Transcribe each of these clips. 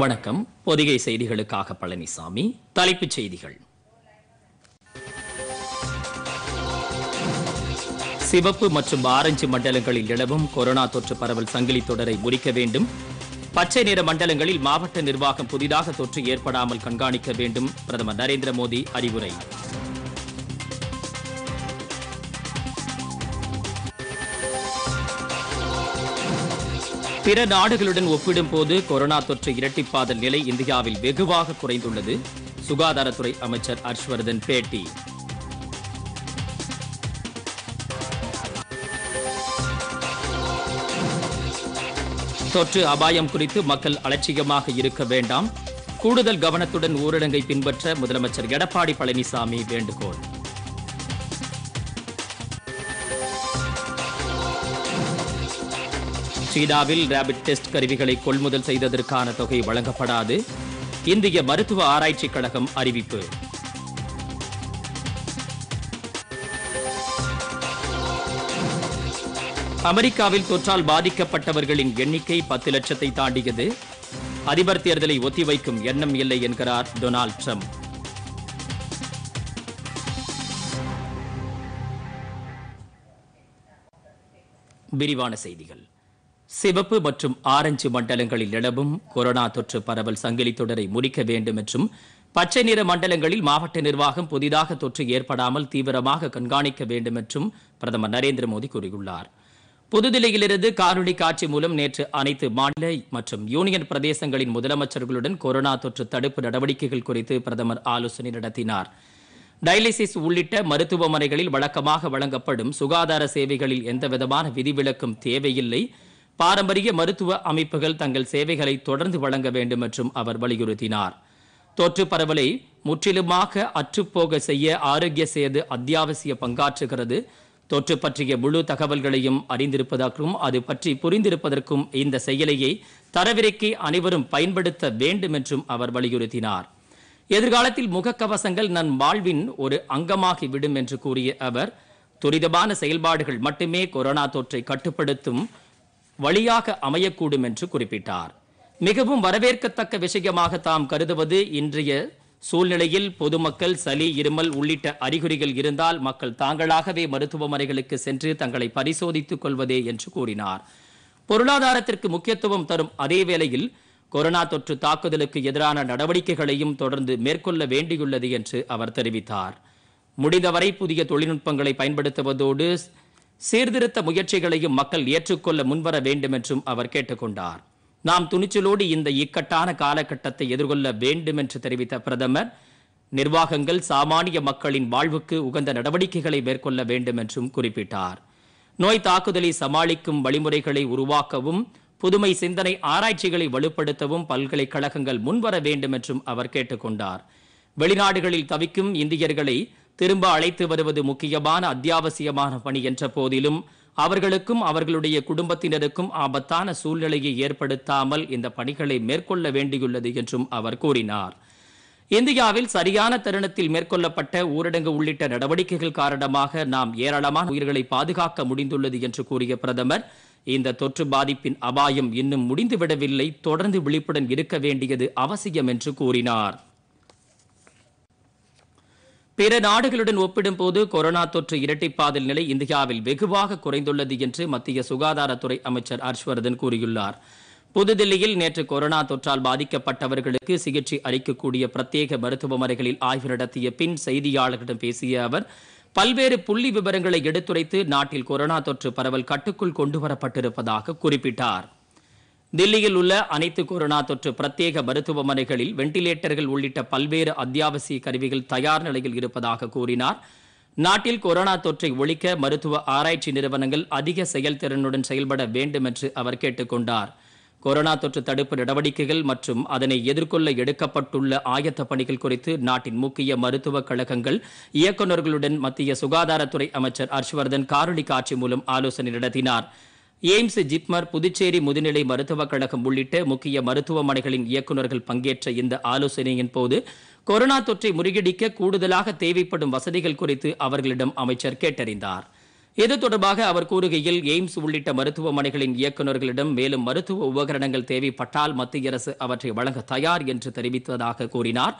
வணக்கம் பொதிகை செய்திகளுக்காக பழனிசாமி தலைப்புச் செய்திகள் சிவப்பு மற்றும் ஆரஞ்சு மண்டலங்களில் நிலவும் கொரோனா தொற்று பரவல் சங்கிலி தொடரை முடிக்க வேண்டும் பச்சை நிற மண்டலங்களில் மாவட்ட நிர்வாகம் புதிதாக தொற்று ஏற்படாமல் கண்காணிக்க வேண்டும் பிரதமர் நரேந்திர மோடி அறிவுரை பிற நாடுகளுடன் ஒப்பிடும் போது கொரோனா தொற்று இரட்டிப்பாதல் நிலை இந்தியாவில் வெகுவாக குறைந்துள்ளது சுகாதாரத்துறை அமைச்சர் ஹர்ஷ்வர்தன் பேட்டி தொற்று அபாயம் குறித்து மக்கள் அலட்சியமாக இருக்க வேண்டாம் கூடுதல் கவனத்துடன் ஊரடங்கை பின்பற்ற முதலமைச்சர் எடப்பாடி பழனிசாமி வேண்டுகோள் சீனாவில் ரேபிட் டெஸ்ட் கருவிகளை கொள்முதல் செய்ததற்கான தொகை வழங்கப்படாது இந்திய மருத்துவ ஆராய்ச்சிக் கழகம் அறிவிப்பு அமெரிக்காவில் தொற்றால் பாதிக்கப்பட்டவர்களின் எண்ணிக்கை பத்து லட்சத்தை தாண்டியது அதிபர் தேர்தலை ஒத்திவைக்கும் எண்ணம் இல்லை என்கிறார் டொனால்ட் ட்ரம்ப் விரிவான செய்திகள் சிவப்பு மற்றும் ஆரஞ்சு மண்டலங்களில் நிலவும் கொரோனா தொற்று பரவல் சங்கிலி தொடரை முடிக்க வேண்டும் என்றும் பச்சை நிற மண்டலங்களில் மாவட்ட நிர்வாகம் புதிதாக தொற்று ஏற்படாமல் தீவிரமாக கண்காணிக்க வேண்டும் என்றும் பிரதமர் நரேந்திர மோடி கூறியுள்ளார் புதுதில்லியிலிருந்து காணொலி காட்சி மூலம் நேற்று அனைத்து மாநில மற்றும் யூனியன் பிரதேசங்களின் முதலமைச்சர்களுடன் கொரோனா தொற்று தடுப்பு நடவடிக்கைகள் குறித்து பிரதமர் ஆலோசனை நடத்தினார் டயலிசிஸ் உள்ளிட்ட மருத்துவமனைகளில் வழக்கமாக வழங்கப்படும் சுகாதார சேவைகளில் எந்தவிதமான விதிவிலக்கும் தேவையில்லை பாரம்பரிய மருத்துவ அமைப்புகள் தங்கள் சேவைகளை தொடர்ந்து வழங்க வேண்டும் என்றும் அவர் வலியுறுத்தினார் தொற்று பரவலை முற்றிலுமாக அற்றுப்போக செய்ய ஆரோக்கிய சேது அத்தியாவசிய பங்காற்றுகிறது தொற்று பற்றிய முழு தகவல்களையும் அறிந்திருப்பதற்கும் அது பற்றி புரிந்திருப்பதற்கும் இந்த செயலியை தரவிறக்கி அனைவரும் பயன்படுத்த வேண்டும் என்றும் அவர் வலியுறுத்தினார் எதிர்காலத்தில் முகக்கவசங்கள் நம் வாழ்வின் ஒரு அங்கமாகி விடும் என்று கூறிய அவர் துரிதமான செயல்பாடுகள் மட்டுமே கொரோனா தொற்றை கட்டுப்படுத்தும் வழியாக அமையக்கூடும் என்று குறிப்பிட்டார் மிகவும் வரவேற்கத்தக்க விஷயமாக தாம் கருதுவது இன்றைய சூழ்நிலையில் பொதுமக்கள் சளி இருமல் உள்ளிட்ட அறிகுறிகள் இருந்தால் மக்கள் தாங்களாகவே மருத்துவமனைகளுக்கு சென்று தங்களை பரிசோதித்துக் கொள்வதே என்று கூறினார் பொருளாதாரத்திற்கு முக்கியத்துவம் தரும் அதே வேளையில் கொரோனா தொற்று தாக்குதலுக்கு எதிரான நடவடிக்கைகளையும் தொடர்ந்து மேற்கொள்ள வேண்டியுள்ளது என்று அவர் தெரிவித்தார் முடிந்தவரை புதிய தொழில்நுட்பங்களை பயன்படுத்துவதோடு சீர்திருத்த முயற்சிகளையும் மக்கள் ஏற்றுக்கொள்ள முன்வர வேண்டும் என்றும் அவர் கேட்டுக்கொண்டார் நாம் துணிச்சலோடு இந்த இக்கட்டான காலகட்டத்தை எதிர்கொள்ள வேண்டும் என்று தெரிவித்த பிரதமர் நிர்வாகங்கள் சாமானிய மக்களின் வாழ்வுக்கு உகந்த நடவடிக்கைகளை மேற்கொள்ள வேண்டும் என்றும் குறிப்பிட்டார் நோய் தாக்குதலை சமாளிக்கும் வழிமுறைகளை உருவாக்கவும் புதுமை சிந்தனை ஆராய்ச்சிகளை வலுப்படுத்தவும் பல்கலைக்கழகங்கள் முன்வர வேண்டும் என்றும் அவர் கேட்டுக்கொண்டார் வெளிநாடுகளில் தவிக்கும் இந்தியர்களை திரும்ப அழைத்து வருவது முக்கியமான அத்தியாவசியமான பணி என்ற போதிலும் அவர்களுக்கும் அவர்களுடைய குடும்பத்தினருக்கும் ஆபத்தான சூழ்நிலையை ஏற்படுத்தாமல் இந்த பணிகளை மேற்கொள்ள வேண்டியுள்ளது என்றும் அவர் கூறினார் இந்தியாவில் சரியான தருணத்தில் மேற்கொள்ளப்பட்ட ஊரடங்கு உள்ளிட்ட நடவடிக்கைகள் காரணமாக நாம் ஏராளமான உயிர்களை பாதுகாக்க முடிந்துள்ளது என்று கூறிய பிரதமர் இந்த தொற்று பாதிப்பின் அபாயம் இன்னும் முடிந்துவிடவில்லை தொடர்ந்து விழிப்புடன் இருக்க வேண்டியது அவசியம் என்று கூறினார் பிற நாடுகளுடன் ஒப்பிடும்போது கொரோனா தொற்று இரட்டிப்பாதல் நிலை இந்தியாவில் வெகுவாக குறைந்துள்ளது என்று மத்திய சுகாதாரத்துறை அமைச்சர் ஹர்ஷ்வர்தன் கூறியுள்ளார் புதுதில்லியில் நேற்று கொரோனா தொற்றால் பாதிக்கப்பட்டவர்களுக்கு சிகிச்சை அளிக்கக்கூடிய பிரத்யேக மருத்துவமனைகளில் ஆய்வு நடத்திய பின் செய்தியாளர்களிடம் பேசிய அவர் பல்வேறு புள்ளி விவரங்களை எடுத்துரைத்து நாட்டில் கொரோனா தொற்று பரவல் கட்டுக்குள் கொண்டுவரப்பட்டிருப்பதாக குறிப்பிட்டாா் தில்லியில் உள்ள அனைத்து கொரோனா தொற்று பிரத்யேக மருத்துவமனைகளில் வெண்டிலேட்டர்கள் உள்ளிட்ட பல்வேறு அத்தியாவசிய கருவிகள் தயார் நிலையில் இருப்பதாக கூறினார் நாட்டில் கொரோனா தொற்றை ஒழிக்க மருத்துவ ஆராய்ச்சி நிறுவனங்கள் அதிக செயல்திறனுடன் செயல்பட வேண்டும் என்று அவர் கேட்டுக்கொண்டார் கொரோனா தொற்று தடுப்பு நடவடிக்கைகள் மற்றும் அதனை எதிர்கொள்ள எடுக்கப்பட்டுள்ள ஆயத்த பணிகள் குறித்து நாட்டின் முக்கிய மருத்துவக் கழகங்கள் இயக்குநர்களுடன் மத்திய சுகாதாரத்துறை அமைச்சர் ஹர்ஷ்வர்தன் காரொலி காட்சி மூலம் ஆலோசனை நடத்தினாா் எய்ம்ஸ் ஜிப்மர் புதுச்சேரி முதுநிலை மருத்துவக் கழகம் உள்ளிட்ட முக்கிய மருத்துவமனைகளின் இயக்குநர்கள் பங்கேற்ற இந்த ஆலோசனையின் போது கொரோனா தொற்றை முறியடிக்க கூடுதலாக தேவைப்படும் வசதிகள் குறித்து அவர்களிடம் அமைச்சர் கேட்டறிந்தார் இது தொடர்பாக அவர் கூறுகையில் எய்ம்ஸ் உள்ளிட்ட மருத்துவமனைகளின் இயக்குநர்களிடம் மேலும் மருத்துவ உபகரணங்கள் தேவைப்பட்டால் மத்திய அரசு அவற்றை வழங்க தயார் என்று தெரிவித்ததாக கூறினாா்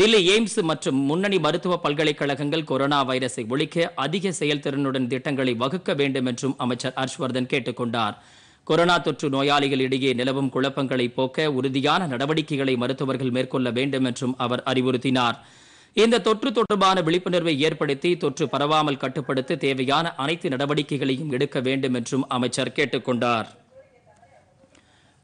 தில்லி எய்ம்ஸ் மற்றும் முன்னணி மருத்துவ பல்கலைக்கழகங்கள் கொரோனா வைரஸை ஒழிக்க அதிக செயல்திறனுடன் திட்டங்களை வகுக்க வேண்டும் என்றும் அமைச்சர் ஹர்ஷ்வர்தன் கேட்டுக் கொண்டார் கொரோனா தொற்று நோயாளிகளிடையே நிலவும் குழப்பங்களை போக்க உறுதியான நடவடிக்கைகளை மருத்துவர்கள் மேற்கொள்ள வேண்டும் என்றும் அவர் அறிவுறுத்தினார் இந்த தொற்று தொடர்பான விழிப்புணர்வை ஏற்படுத்தி தொற்று பரவாமல் கட்டுப்படுத்த தேவையான அனைத்து நடவடிக்கைகளையும் எடுக்க வேண்டும் என்றும் அமைச்சர் கேட்டுக்கொண்டார்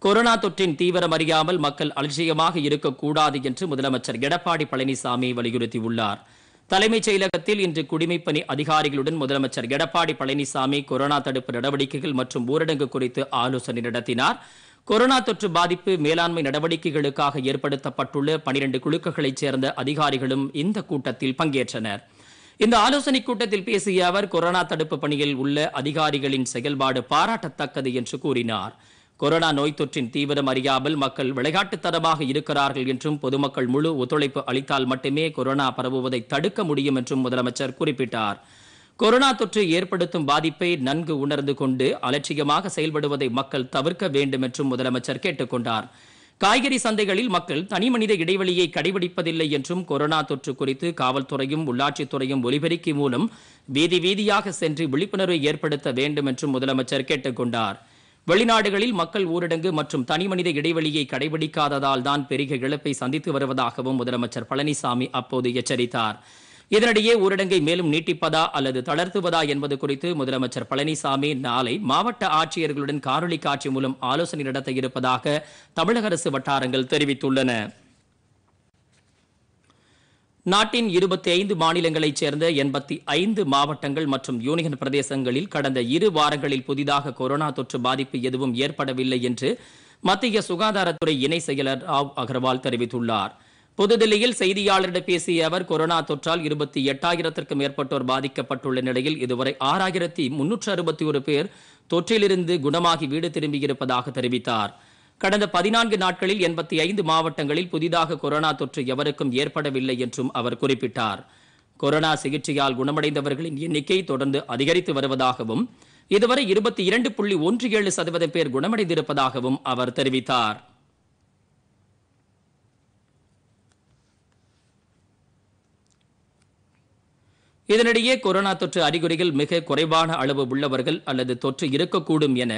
கொரோனா தொற்றின் தீவிரம் அறியாமல் மக்கள் அலட்சியமாக இருக்கக்கூடாது என்று முதலமைச்சர் எடப்பாடி பழனிசாமி வலியுறுத்தியுள்ளார் தலைமைச் செயலகத்தில் இன்று குடிமைப்பணி அதிகாரிகளுடன் முதலமைச்சர் எடப்பாடி பழனிசாமி கொரோனா தடுப்பு நடவடிக்கைகள் மற்றும் ஊரடங்கு குறித்து ஆலோசனை நடத்தினார் கொரோனா தொற்று பாதிப்பு மேலாண்மை நடவடிக்கைகளுக்காக ஏற்படுத்தப்பட்டுள்ள பனிரண்டு குழுக்களைச் சேர்ந்த அதிகாரிகளும் இந்த கூட்டத்தில் பங்கேற்றனர் இந்த ஆலோசனைக் கூட்டத்தில் பேசிய அவர் கொரோனா தடுப்பு பணியில் உள்ள அதிகாரிகளின் செயல்பாடு பாராட்டத்தக்கது என்று கூறினாா் கொரோனா நோய் தொற்றின் தீவிரம் அறியாமல் மக்கள் விளையாட்டுத்தரமாக இருக்கிறார்கள் என்றும் பொதுமக்கள் முழு ஒத்துழைப்பு அளித்தால் மட்டுமே கொரோனா பரவுவதை தடுக்க முடியும் என்றும் முதலமைச்சர் குறிப்பிட்டார் கொரோனா தொற்று ஏற்படுத்தும் பாதிப்பை நன்கு உணர்ந்து கொண்டு அலட்சியமாக செயல்படுவதை மக்கள் தவிர்க்க வேண்டும் என்றும் முதலமைச்சர் கேட்டுக்கொண்டார் காய்கறி சந்தைகளில் மக்கள் தனிமனித இடைவெளியை கடைபிடிப்பதில்லை என்றும் கொரோனா தொற்று குறித்து காவல்துறையும் உள்ளாட்சித்துறையும் ஒலிபெருக்கி மூலம் வீதி வீதியாக சென்று விழிப்புணர்வை ஏற்படுத்த வேண்டும் என்றும் முதலமைச்சர் கேட்டுக்கொண்டார் வெளிநாடுகளில் மக்கள் ஊரடங்கு மற்றும் தனிமனித இடைவெளியை கடைபிடிக்காததால் தான் பெருக இழப்பை சந்தித்து வருவதாகவும் முதலமைச்சர் பழனிசாமி அப்போது எச்சரித்தார் இதனிடையே ஊரடங்கை மேலும் நீட்டிப்பதா அல்லது தளர்த்துவதா என்பது குறித்து முதலமைச்சர் பழனிசாமி நாளை மாவட்ட ஆட்சியர்களுடன் காணொலி காட்சி மூலம் ஆலோசனை நடத்த இருப்பதாக தமிழக அரசு வட்டாரங்கள் தெரிவித்துள்ளன நாட்டின் இருபத்தி ஐந்து மாநிலங்களைச் சேர்ந்த எண்பத்தி ஐந்து மாவட்டங்கள் மற்றும் யூனியன் பிரதேசங்களில் கடந்த இரு வாரங்களில் புதிதாக கொரோனா தொற்று பாதிப்பு எதுவும் ஏற்படவில்லை என்று மத்திய சுகாதாரத்துறை இணை செயலர் ராவ் அகர்வால் தெரிவித்துள்ளார் புதுதில்லியில் செய்தியாளரிடம் பேசிய அவர் கொரோனா தொற்றால் இருபத்தி எட்டாயிரத்திற்கும் மேற்பட்டோர் பாதிக்கப்பட்டுள்ள நிலையில் இதுவரை ஆறாயிரத்தி முன்னூற்று அறுபத்தி ஒரு பேர் தொற்றிலிருந்து குணமாகி வீடு திரும்பியிருப்பதாக தெரிவித்தாா் கடந்த பதினான்கு நாட்களில் எண்பத்தி ஐந்து மாவட்டங்களில் புதிதாக கொரோனா தொற்று எவருக்கும் ஏற்படவில்லை என்றும் அவர் குறிப்பிட்டார் கொரோனா சிகிச்சையால் குணமடைந்தவர்களின் எண்ணிக்கை தொடர்ந்து அதிகரித்து வருவதாகவும் இதுவரை இருபத்தி இரண்டு புள்ளி ஒன்று ஏழு சதவீதம் பேர் குணமடைந்திருப்பதாகவும் அவர் தெரிவித்தார் இதனிடையே கொரோனா தொற்று அறிகுறிகள் மிக குறைவான அளவு உள்ளவர்கள் அல்லது தொற்று இருக்கக்கூடும் என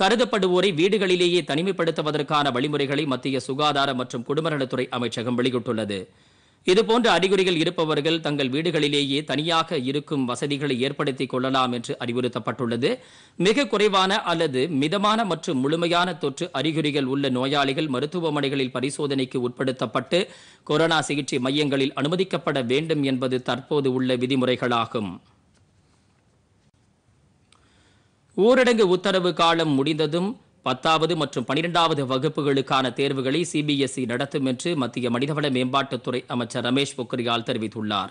கருதப்படுவோரை வீடுகளிலேயே தனிமைப்படுத்துவதற்கான வழிமுறைகளை மத்திய சுகாதார மற்றும் குடும்பநலத்துறை அமைச்சகம் வெளியிட்டுள்ளது இதுபோன்ற அறிகுறிகள் இருப்பவர்கள் தங்கள் வீடுகளிலேயே தனியாக இருக்கும் வசதிகளை ஏற்படுத்திக் கொள்ளலாம் என்று அறிவுறுத்தப்பட்டுள்ளது மிக குறைவான அல்லது மிதமான மற்றும் முழுமையான தொற்று அறிகுறிகள் உள்ள நோயாளிகள் மருத்துவமனைகளில் பரிசோதனைக்கு உட்படுத்தப்பட்டு கொரோனா சிகிச்சை மையங்களில் அனுமதிக்கப்பட வேண்டும் என்பது தற்போது உள்ள விதிமுறைகளாகும் ஊரடங்கு உத்தரவு காலம் முடிந்ததும் பத்தாவது மற்றும் பனிரெண்டாவது வகுப்புகளுக்கான தேர்வுகளை சிபிஎஸ்இ e நடத்தும் என்று மத்திய மனிதவள மேம்பாட்டுத்துறை அமைச்சர் ரமேஷ் பொக்ரியால் தெரிவித்துள்ளார்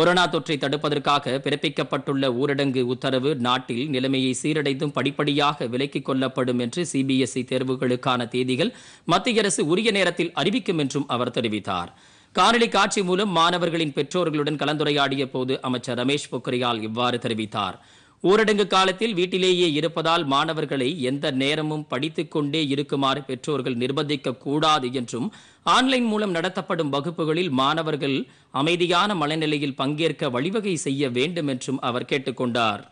கொரோனா தொற்றை தடுப்பதற்காக பிறப்பிக்கப்பட்டுள்ள ஊரடங்கு உத்தரவு நாட்டில் நிலைமையை சீரடைந்தும் படிப்படியாக விலக்கிக் கொள்ளப்படும் என்று சிபிஎஸ்இ e தேர்வுகளுக்கான தேதிகள் மத்திய அரசு உரிய நேரத்தில் அறிவிக்கும் என்றும் அவர் தெரிவித்தார் காணொலி காட்சி மூலம் மாணவர்களின் பெற்றோர்களுடன் கலந்துரையாடிய போது அமைச்சர் ரமேஷ் பொக்ரியால் இவ்வாறு தெரிவித்தார் ஊரடங்கு காலத்தில் வீட்டிலேயே இருப்பதால் மாணவர்களை எந்த நேரமும் கொண்டே இருக்குமாறு பெற்றோர்கள் நிர்பந்திக்க கூடாது என்றும் ஆன்லைன் மூலம் நடத்தப்படும் வகுப்புகளில் மாணவர்கள் அமைதியான மனநிலையில் பங்கேற்க வழிவகை செய்ய வேண்டும் என்றும் அவர் கேட்டுக்கொண்டார்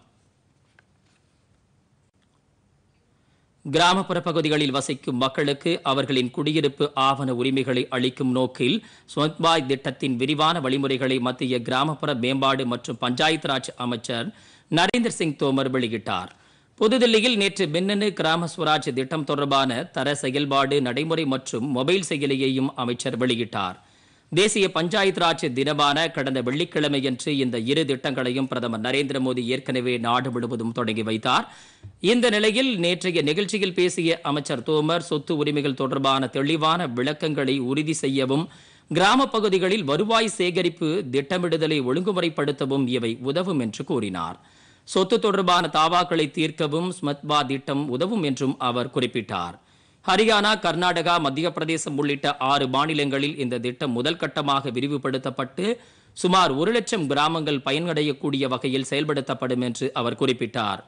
கிராமப்புற பகுதிகளில் வசிக்கும் மக்களுக்கு அவர்களின் குடியிருப்பு ஆவண உரிமைகளை அளிக்கும் நோக்கில் ஸ்வத்பாய் திட்டத்தின் விரிவான வழிமுறைகளை மத்திய கிராமப்புற மேம்பாடு மற்றும் பஞ்சாயத்து ராஜ் அமைச்சர் நரேந்திர சிங் தோமர் வெளியிட்டார் புதுதில்லியில் நேற்று மின்னணு கிராம சுவராஜ் திட்டம் தொடர்பான தர செயல்பாடு நடைமுறை மற்றும் மொபைல் செயலியையும் அமைச்சர் வெளியிட்டார் தேசிய பஞ்சாயத் ராஜ் தினமான கடந்த வெள்ளிக்கிழமையன்று இந்த இரு திட்டங்களையும் பிரதமர் நரேந்திர மோடி ஏற்கனவே நாடு முழுவதும் தொடங்கி வைத்தார் இந்த நிலையில் நேற்றைய நிகழ்ச்சியில் பேசிய அமைச்சர் தோமர் சொத்து உரிமைகள் தொடர்பான தெளிவான விளக்கங்களை உறுதி செய்யவும் கிராம பகுதிகளில் வருவாய் சேகரிப்பு திட்டமிடுதலை ஒழுங்குமுறைப்படுத்தவும் இவை உதவும் என்று கூறினார் சொத்து தொடர்பான தாவாக்களை தீர்க்கவும் ஸ்மத்பா திட்டம் உதவும் என்றும் அவர் குறிப்பிட்டார் ஹரியானா கர்நாடகா மத்திய பிரதேசம் உள்ளிட்ட ஆறு மாநிலங்களில் இந்த திட்டம் முதல் கட்டமாக விரிவுபடுத்தப்பட்டு சுமார் ஒரு லட்சம் கிராமங்கள் பயனடையக்கூடிய வகையில் செயல்படுத்தப்படும் என்று அவர் குறிப்பிட்டார்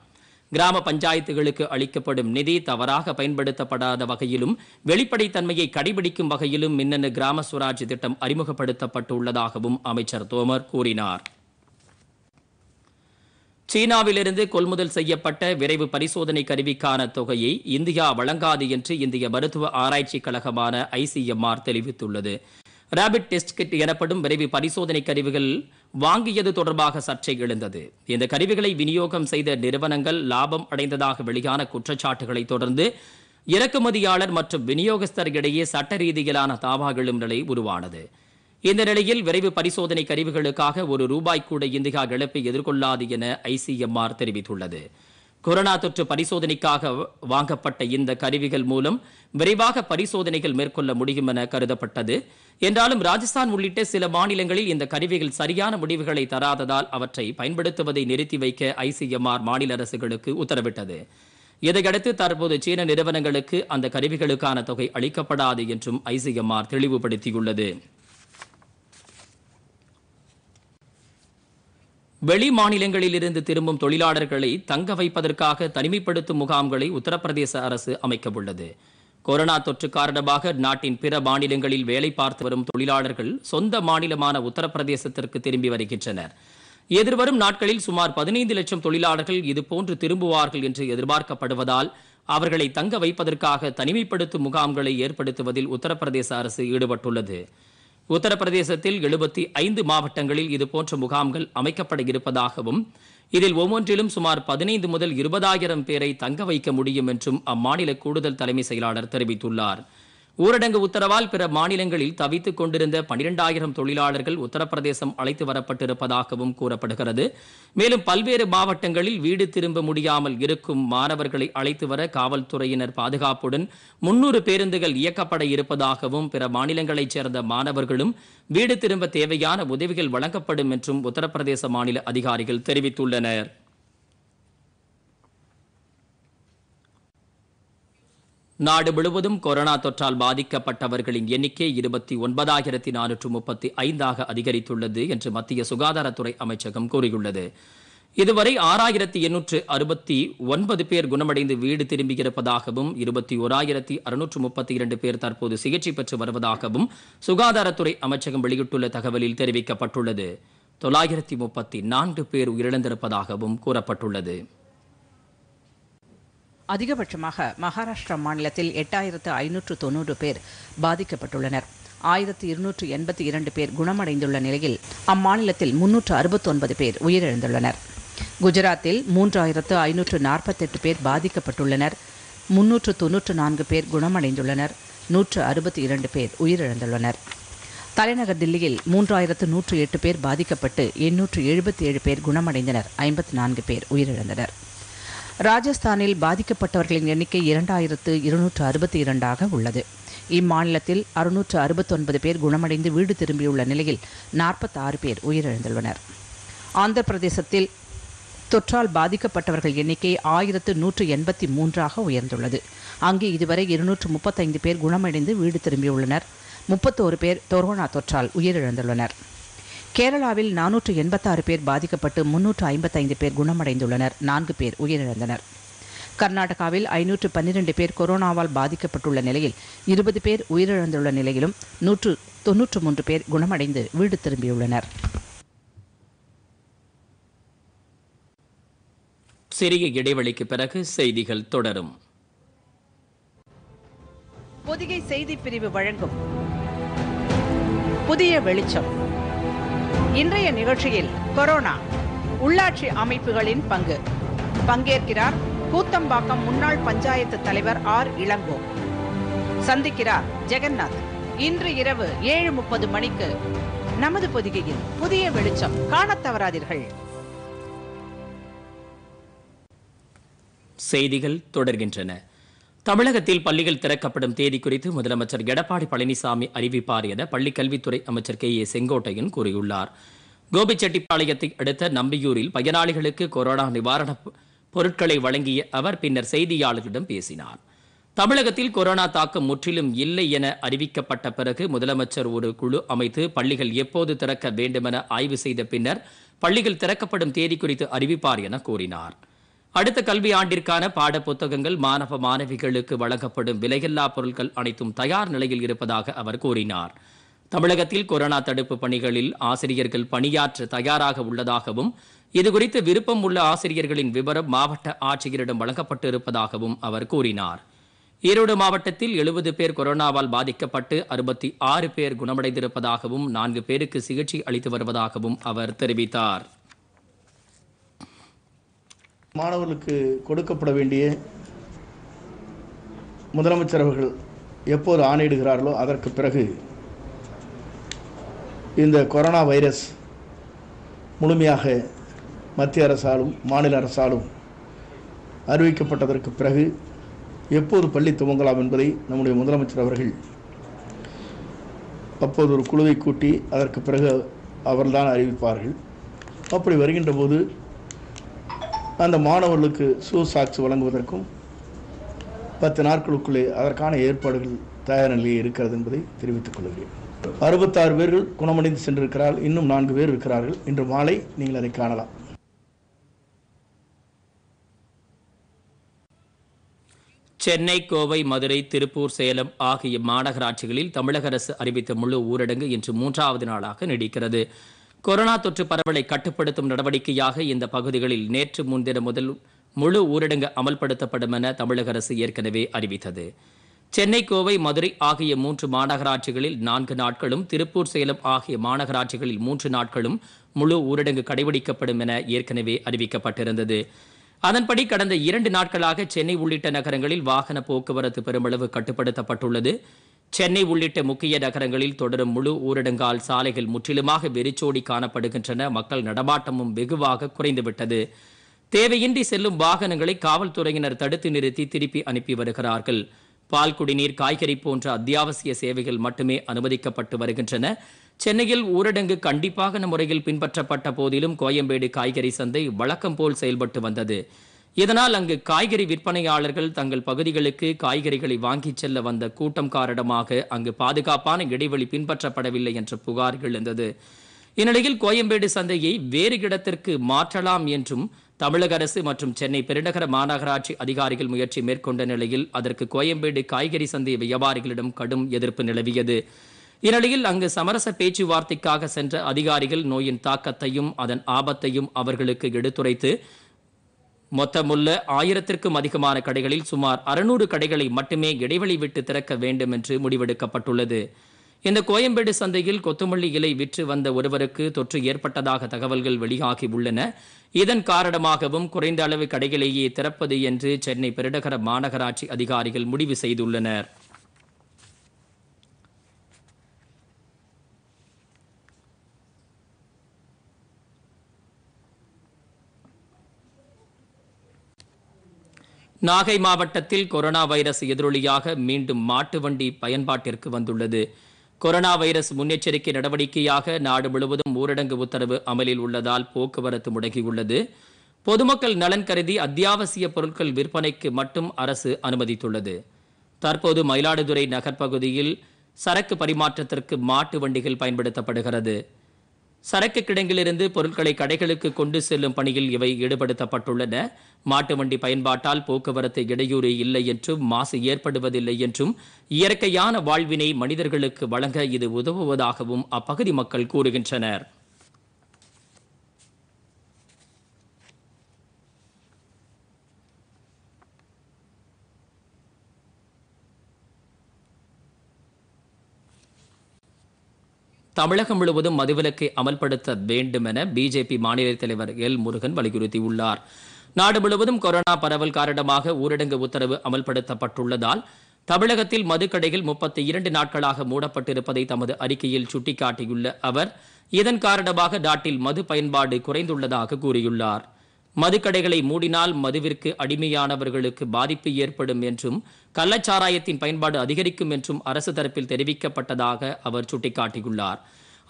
கிராம பஞ்சாயத்துகளுக்கு அளிக்கப்படும் நிதி தவறாக பயன்படுத்தப்படாத வகையிலும் வெளிப்படைத்தன்மையை கடைபிடிக்கும் வகையிலும் மின்னணு கிராம சுவராஜ் திட்டம் அறிமுகப்படுத்தப்பட்டுள்ளதாகவும் அமைச்சர் தோமர் கூறினார் சீனாவிலிருந்து கொள்முதல் செய்யப்பட்ட விரைவு பரிசோதனை கருவிக்கான தொகையை இந்தியா வழங்காது என்று இந்திய மருத்துவ ஆராய்ச்சி கழகமான ஐசிஎம்ஆர் தெரிவித்துள்ளது ரேபிட் டெஸ்ட் கிட் எனப்படும் விரைவு பரிசோதனை கருவிகள் வாங்கியது தொடர்பாக சர்ச்சை எழுந்தது இந்த கருவிகளை விநியோகம் செய்த நிறுவனங்கள் லாபம் அடைந்ததாக வெளியான குற்றச்சாட்டுகளை தொடர்ந்து இறக்குமதியாளர் மற்றும் விநியோகஸ்தர் இடையே சட்ட ரீதியிலான தாவாகளும் நிலை உருவானது இந்த நிலையில் விரைவு பரிசோதனை கருவிகளுக்காக ஒரு ரூபாய் கூட இந்தியா இழப்பை எதிர்கொள்ளாது என ஐசிஎம்ஆர் தெரிவித்துள்ளது கொரோனா தொற்று பரிசோதனைக்காக வாங்கப்பட்ட இந்த கருவிகள் மூலம் விரைவாக பரிசோதனைகள் மேற்கொள்ள முடியும் என கருதப்பட்டது என்றாலும் ராஜஸ்தான் உள்ளிட்ட சில மாநிலங்களில் இந்த கருவிகள் சரியான முடிவுகளை தராததால் அவற்றை பயன்படுத்துவதை நிறுத்தி வைக்க ஐசிஎம்ஆர் மாநில அரசுகளுக்கு உத்தரவிட்டது இதையடுத்து தற்போது சீன நிறுவனங்களுக்கு அந்த கருவிகளுக்கான தொகை அளிக்கப்படாது என்றும் ஐசிஎம்ஆர் தெளிவுபடுத்தியுள்ளது வெளி மாநிலங்களில் இருந்து திரும்பும் தொழிலாளர்களை தங்க வைப்பதற்காக தனிமைப்படுத்தும் முகாம்களை உத்தரப்பிரதேச அரசு அமைக்கவுள்ளது கொரோனா தொற்று காரணமாக நாட்டின் பிற மாநிலங்களில் வேலை பார்த்து வரும் தொழிலாளர்கள் சொந்த மாநிலமான உத்தரப்பிரதேசத்திற்கு திரும்பி வருகின்றனர் எதிர்வரும் நாட்களில் சுமார் பதினைந்து லட்சம் தொழிலாளர்கள் இதுபோன்று திரும்புவார்கள் என்று எதிர்பார்க்கப்படுவதால் அவர்களை தங்க வைப்பதற்காக தனிமைப்படுத்தும் முகாம்களை ஏற்படுத்துவதில் உத்தரப்பிரதேச அரசு ஈடுபட்டுள்ளது உத்தரப்பிரதேசத்தில் எழுபத்தி ஐந்து மாவட்டங்களில் இதுபோன்ற முகாம்கள் அமைக்கப்பட இருப்பதாகவும் இதில் ஒவ்வொன்றிலும் சுமார் பதினைந்து முதல் இருபதாயிரம் பேரை தங்க வைக்க முடியும் என்றும் அம்மாநில கூடுதல் தலைமை செயலாளர் தெரிவித்துள்ளாா் ஊரடங்கு உத்தரவால் பிற மாநிலங்களில் தவித்துக் கொண்டிருந்த பனிரெண்டாயிரம் தொழிலாளர்கள் உத்தரப்பிரதேசம் அழைத்து வரப்பட்டிருப்பதாகவும் கூறப்படுகிறது மேலும் பல்வேறு மாவட்டங்களில் வீடு திரும்ப முடியாமல் இருக்கும் மாணவர்களை அழைத்து வர காவல்துறையினர் பாதுகாப்புடன் முன்னூறு பேருந்துகள் இயக்கப்பட இருப்பதாகவும் பிற மாநிலங்களைச் சேர்ந்த மாணவர்களும் வீடு திரும்ப தேவையான உதவிகள் வழங்கப்படும் என்றும் உத்தரப்பிரதேச மாநில அதிகாரிகள் தெரிவித்துள்ளனர் நாடு முழுவதும் கொரோனா தொற்றால் பாதிக்கப்பட்டவர்களின் எண்ணிக்கை இருபத்தி ஒன்பதாயிரத்தி நானூற்று முப்பத்தி ஐந்தாக அதிகரித்துள்ளது என்று மத்திய சுகாதாரத்துறை அமைச்சகம் கூறியுள்ளது இதுவரை ஆறாயிரத்தி எண்ணூற்று அறுபத்தி ஒன்பது பேர் குணமடைந்து வீடு திரும்பியிருப்பதாகவும் இருபத்தி ஓராயிரத்தி அறுநூற்று முப்பத்தி இரண்டு பேர் தற்போது சிகிச்சை பெற்று வருவதாகவும் சுகாதாரத்துறை அமைச்சகம் வெளியிட்டுள்ள தகவலில் தெரிவிக்கப்பட்டுள்ளது தொள்ளாயிரத்தி முப்பத்தி நான்கு பேர் உயிரிழந்திருப்பதாகவும் கூறப்பட்டுள்ளது அதிகபட்சமாக மகாராஷ்டிரா மாநிலத்தில் எட்டாயிரத்து ஐநூற்று தொன்னூறு பேர் பாதிக்கப்பட்டுள்ளனர் ஆயிரத்து இருநூற்று எண்பத்தி இரண்டு பேர் குணமடைந்துள்ள நிலையில் அம்மாநிலத்தில் முன்னூற்று அறுபத்தொன்பது பேர் உயிரிழந்துள்ளனர் குஜராத்தில் மூன்றாயிரத்து ஐநூற்று நாற்பத்தெட்டு பேர் பாதிக்கப்பட்டுள்ளனர் முன்னூற்று தொன்னூற்று நான்கு பேர் குணமடைந்துள்ளனர் நூற்று அறுபத்தி இரண்டு பேர் உயிரிழந்துள்ளனர் தலைநகர் தில்லியில் மூன்றாயிரத்து நூற்று எட்டு பேர் பாதிக்கப்பட்டு எண்ணூற்று எழுபத்தி ஏழு பேர் குணமடைந்தனர் ஐம்பத்தி நான்கு பேர் உயிரிழந்தனர் ராஜஸ்தானில் பாதிக்கப்பட்டவர்களின் எண்ணிக்கை இரண்டாயிரத்து இருநூற்று அறுபத்தி இரண்டாக உள்ளது இம்மாநிலத்தில் அறுநூற்று அறுபத்தொன்பது பேர் குணமடைந்து வீடு திரும்பியுள்ள நிலையில் நாற்பத்தாறு பேர் உயிரிழந்துள்ளனர் ஆந்திர பிரதேசத்தில் தொற்றால் பாதிக்கப்பட்டவர்கள் எண்ணிக்கை ஆயிரத்து நூற்று எண்பத்தி மூன்றாக உயர்ந்துள்ளது அங்கு இதுவரை இருநூற்று முப்பத்தைந்து பேர் குணமடைந்து வீடு திரும்பியுள்ளனர் முப்பத்தோரு பேர் கொரோனா தொற்றால் உயிரிழந்துள்ளனர் கேரளாவில் நானூற்று எண்பத்தாறு பேர் பாதிக்கப்பட்டு முன்னூற்று ஐம்பத்தைந்து பேர் குணமடைந்துள்ளனர் நான்கு பேர் உயிரிழந்தனர் கர்நாடகாவில் ஐநூற்று பன்னிரண்டு பேர் கொரோனாவால் பாதிக்கப்பட்டுள்ள நிலையில் இருபது பேர் உயிரிழந்துள்ள நிலையிலும் நூற்று தொன்னூற்று மூன்று பேர் குணமடைந்து வீடு திரும்பியுள்ளனர் சிறிய இடைவெளிக்கு பிறகு செய்திகள் தொடரும் பொதிகை செய்தி பிரிவு வழங்கும் புதிய வெளிச்சம் இன்றைய நிகழ்ச்சியில் கொரோனா உள்ளாட்சி அமைப்புகளின் பங்கு பங்கேற்கிறார் கூத்தம்பாக்கம் முன்னாள் பஞ்சாயத்து தலைவர் ஆர் இளங்கோ சந்திக்கிறார் ஜெகநாத் இன்று இரவு ஏழு முப்பது மணிக்கு நமது பொதிகையில் புதிய வெளிச்சம் காண தவறாதீர்கள் செய்திகள் தொடர்கின்றன தமிழகத்தில் பள்ளிகள் திறக்கப்படும் தேதி குறித்து முதலமைச்சர் எடப்பாடி பழனிசாமி அறிவிப்பார் என பள்ளிக் கல்வித்துறை அமைச்சர் கே ஏ செங்கோட்டையன் கூறியுள்ளார் கோபிச்செட்டிப்பாளையத்தை அடுத்த நம்பியூரில் பயனாளிகளுக்கு கொரோனா நிவாரணப் பொருட்களை வழங்கிய அவர் பின்னர் செய்தியாளர்களிடம் பேசினார் தமிழகத்தில் கொரோனா தாக்கம் முற்றிலும் இல்லை என அறிவிக்கப்பட்ட பிறகு முதலமைச்சர் ஒரு குழு அமைத்து பள்ளிகள் எப்போது திறக்க வேண்டுமென ஆய்வு செய்த பின்னர் பள்ளிகள் திறக்கப்படும் தேதி குறித்து அறிவிப்பார் என கூறினார் அடுத்த கல்வி ஆண்டிற்கான பாட புத்தகங்கள் மாணவ மாணவிகளுக்கு வழங்கப்படும் விலையில்லா பொருட்கள் அனைத்தும் தயார் நிலையில் இருப்பதாக அவர் கூறினார் தமிழகத்தில் கொரோனா தடுப்பு பணிகளில் ஆசிரியர்கள் பணியாற்ற தயாராக உள்ளதாகவும் இதுகுறித்து விருப்பம் உள்ள ஆசிரியர்களின் விவரம் மாவட்ட ஆட்சியரிடம் வழங்கப்பட்டு இருப்பதாகவும் அவர் கூறினார் ஈரோடு மாவட்டத்தில் எழுபது பேர் கொரோனாவால் பாதிக்கப்பட்டு அறுபத்தி ஆறு பேர் குணமடைந்திருப்பதாகவும் நான்கு பேருக்கு சிகிச்சை அளித்து வருவதாகவும் அவர் தெரிவித்தார் மாணவர்களுக்கு கொடுக்கப்பட வேண்டிய முதலமைச்சர் அவர்கள் எப்போது ஆணையிடுகிறார்களோ அதற்கு பிறகு இந்த கொரோனா வைரஸ் முழுமையாக மத்திய அரசாலும் மாநில அரசாலும் அறிவிக்கப்பட்டதற்கு பிறகு எப்போது பள்ளி துவங்கலாம் என்பதை நம்முடைய முதலமைச்சர் அவர்கள் அப்போது ஒரு குழுவை கூட்டி அதற்கு பிறகு அவர்தான் அறிவிப்பார்கள் அப்படி வருகின்ற போது அந்த மாணவர்களுக்கு ஷூ சாக்ஸ் வழங்குவதற்கும் பத்து நாட்களுக்குள்ளே அதற்கான ஏற்பாடுகள் தயார் நிலையே இருக்கிறது என்பதை தெரிவித்துக் கொள்கிறேன் அறுபத்தாறு பேர்கள் குணமடைந்து சென்றிருக்கிறார்கள் இன்னும் நான்கு பேர் இருக்கிறார்கள் இன்று மாலை நீங்கள் அதை காணலாம் சென்னை கோவை மதுரை திருப்பூர் சேலம் ஆகிய மாநகராட்சிகளில் தமிழக அரசு அறிவித்த முழு ஊரடங்கு இன்று மூன்றாவது நாளாக நீடிக்கிறது கொரோனா தொற்று பரவலை கட்டுப்படுத்தும் நடவடிக்கையாக இந்த பகுதிகளில் நேற்று முன்தினம் முதல் முழு ஊரடங்கு அமல்படுத்தப்படும் என தமிழக அரசு ஏற்கனவே அறிவித்தது சென்னை கோவை மதுரை ஆகிய மூன்று மாநகராட்சிகளில் நான்கு நாட்களும் திருப்பூர் சேலம் ஆகிய மாநகராட்சிகளில் மூன்று நாட்களும் முழு ஊரடங்கு கடைபிடிக்கப்படும் என ஏற்கனவே அறிவிக்கப்பட்டிருந்தது அதன்படி கடந்த இரண்டு நாட்களாக சென்னை உள்ளிட்ட நகரங்களில் வாகன போக்குவரத்து பெருமளவு கட்டுப்படுத்தப்பட்டுள்ளது சென்னை உள்ளிட்ட முக்கிய நகரங்களில் தொடரும் முழு ஊரடங்கால் சாலைகள் முற்றிலுமாக வெறிச்சோடி காணப்படுகின்றன மக்கள் நடமாட்டமும் வெகுவாக குறைந்துவிட்டது தேவையின்றி செல்லும் வாகனங்களை காவல்துறையினர் தடுத்து நிறுத்தி திருப்பி அனுப்பி வருகிறார்கள் பால் குடிநீர் காய்கறி போன்ற அத்தியாவசிய சேவைகள் மட்டுமே அனுமதிக்கப்பட்டு வருகின்றன சென்னையில் ஊரடங்கு கண்டிப்பாக முறையில் பின்பற்றப்பட்ட போதிலும் கோயம்பேடு காய்கறி சந்தை வழக்கம் போல் செயல்பட்டு வந்தது இதனால் அங்கு காய்கறி விற்பனையாளர்கள் தங்கள் பகுதிகளுக்கு காய்கறிகளை வாங்கிச் செல்ல வந்த கூட்டம் காரணமாக அங்கு பாதுகாப்பான இடைவெளி பின்பற்றப்படவில்லை என்ற புகார் எழுந்தது இந்நிலையில் கோயம்பேடு சந்தையை வேறு இடத்திற்கு மாற்றலாம் என்றும் தமிழக அரசு மற்றும் சென்னை பெருநகர மாநகராட்சி அதிகாரிகள் முயற்சி மேற்கொண்ட நிலையில் அதற்கு கோயம்பேடு காய்கறி சந்தை வியாபாரிகளிடம் கடும் எதிர்ப்பு நிலவியது இந்நிலையில் அங்கு சமரச பேச்சுவார்த்தைக்காக சென்ற அதிகாரிகள் நோயின் தாக்கத்தையும் அதன் ஆபத்தையும் அவர்களுக்கு எடுத்துரைத்து மொத்தமுள்ள ஆயிரத்திற்கும் அதிகமான கடைகளில் சுமார் அறுநூறு கடைகளை மட்டுமே இடைவெளி விட்டு திறக்க வேண்டும் என்று முடிவெடுக்கப்பட்டுள்ளது இந்த கோயம்பேடு சந்தையில் கொத்தமல்லி இலை விற்று வந்த ஒருவருக்கு தொற்று ஏற்பட்டதாக தகவல்கள் வெளியாகி உள்ளன இதன் காரணமாகவும் குறைந்த அளவு கடைகளையே திறப்பது என்று சென்னை பெருநகர மாநகராட்சி அதிகாரிகள் முடிவு செய்துள்ளனர் நாகை மாவட்டத்தில் கொரோனா வைரஸ் எதிரொலியாக மீண்டும் மாட்டு வண்டி பயன்பாட்டிற்கு வந்துள்ளது கொரோனா வைரஸ் முன்னெச்சரிக்கை நடவடிக்கையாக நாடு முழுவதும் ஊரடங்கு உத்தரவு அமலில் உள்ளதால் போக்குவரத்து முடங்கியுள்ளது பொதுமக்கள் நலன் கருதி அத்தியாவசிய பொருட்கள் விற்பனைக்கு மட்டும் அரசு அனுமதித்துள்ளது தற்போது மயிலாடுதுறை நகர்ப்பகுதியில் சரக்கு பரிமாற்றத்திற்கு மாட்டு வண்டிகள் பயன்படுத்தப்படுகிறது சரக்கு கிடங்கிலிருந்து பொருட்களை கடைகளுக்கு கொண்டு செல்லும் பணியில் இவை ஈடுபடுத்தப்பட்டுள்ளன மாட்டு வண்டி பயன்பாட்டால் போக்குவரத்து இடையூறு இல்லை என்றும் மாசு ஏற்படுவதில்லை என்றும் இயற்கையான வாழ்வினை மனிதர்களுக்கு வழங்க இது உதவுவதாகவும் அப்பகுதி மக்கள் கூறுகின்றனர் தமிழகம் முழுவதும் மதுவிலக்கை அமல்படுத்த வேண்டும் என பிஜேபி மாநில தலைவர் எல் முருகன் வலியுறுத்தியுள்ளார் நாடு முழுவதும் கொரோனா பரவல் காரணமாக ஊரடங்கு உத்தரவு அமல்படுத்தப்பட்டுள்ளதால் தமிழகத்தில் மதுக்கடைகள் முப்பத்தி இரண்டு நாட்களாக மூடப்பட்டிருப்பதை தமது அறிக்கையில் சுட்டிக்காட்டியுள்ள அவர் இதன் காரணமாக நாட்டில் மது பயன்பாடு குறைந்துள்ளதாக கூறியுள்ளார் மதுக்கடைகளை மூடினால் மதுவிற்கு அடிமையானவர்களுக்கு பாதிப்பு ஏற்படும் என்றும் கள்ளச்சாராயத்தின் பயன்பாடு அதிகரிக்கும் என்றும் அரசு தரப்பில் தெரிவிக்கப்பட்டதாக அவர் சுட்டிக்காட்டியுள்ளார்